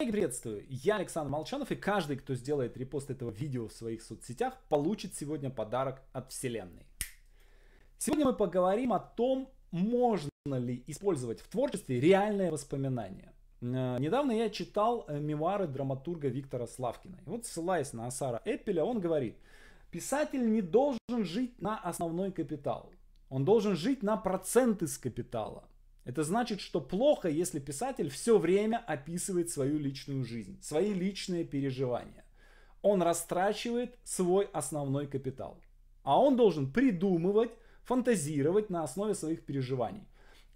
коллеги, приветствую! Я Александр Молчанов, и каждый, кто сделает репост этого видео в своих соцсетях, получит сегодня подарок от Вселенной. Сегодня мы поговорим о том, можно ли использовать в творчестве реальные воспоминания. Э, недавно я читал э, мемуары драматурга Виктора Славкина. И вот ссылаясь на Асара Эппеля, он говорит, писатель не должен жить на основной капитал. Он должен жить на проценты с капитала. Это значит, что плохо, если писатель все время описывает свою личную жизнь, свои личные переживания. Он растрачивает свой основной капитал. А он должен придумывать, фантазировать на основе своих переживаний,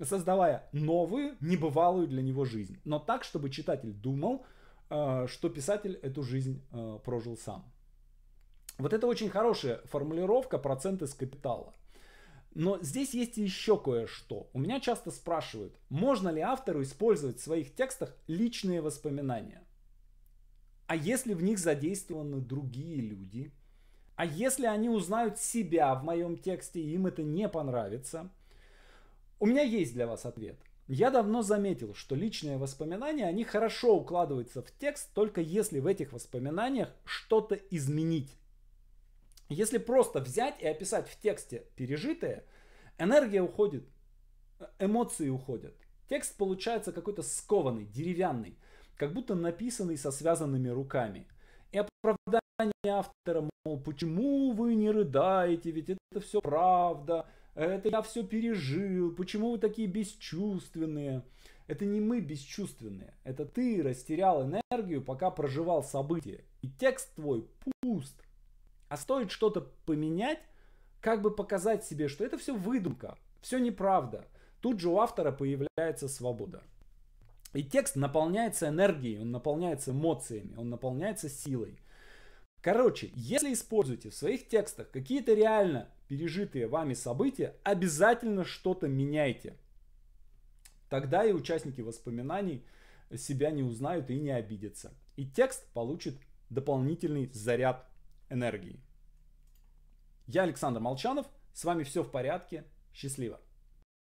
создавая новую, небывалую для него жизнь. Но так, чтобы читатель думал, э, что писатель эту жизнь э, прожил сам. Вот это очень хорошая формулировка проценты с капитала. Но здесь есть еще кое-что. У меня часто спрашивают, можно ли автору использовать в своих текстах личные воспоминания? А если в них задействованы другие люди? А если они узнают себя в моем тексте и им это не понравится? У меня есть для вас ответ. Я давно заметил, что личные воспоминания, они хорошо укладываются в текст, только если в этих воспоминаниях что-то изменить. Если просто взять и описать в тексте пережитое, энергия уходит, э, эмоции уходят. Текст получается какой-то скованный, деревянный, как будто написанный со связанными руками. И оправдание автора, мол, почему вы не рыдаете, ведь это все правда, это я все пережил, почему вы такие бесчувственные. Это не мы бесчувственные, это ты растерял энергию, пока проживал события. И текст твой пуст, а стоит что-то поменять, как бы показать себе, что это все выдумка, все неправда. Тут же у автора появляется свобода. И текст наполняется энергией, он наполняется эмоциями, он наполняется силой. Короче, если используете в своих текстах какие-то реально пережитые вами события, обязательно что-то меняйте. Тогда и участники воспоминаний себя не узнают и не обидятся. И текст получит дополнительный заряд энергии. Я Александр Молчанов, с вами все в порядке, счастливо.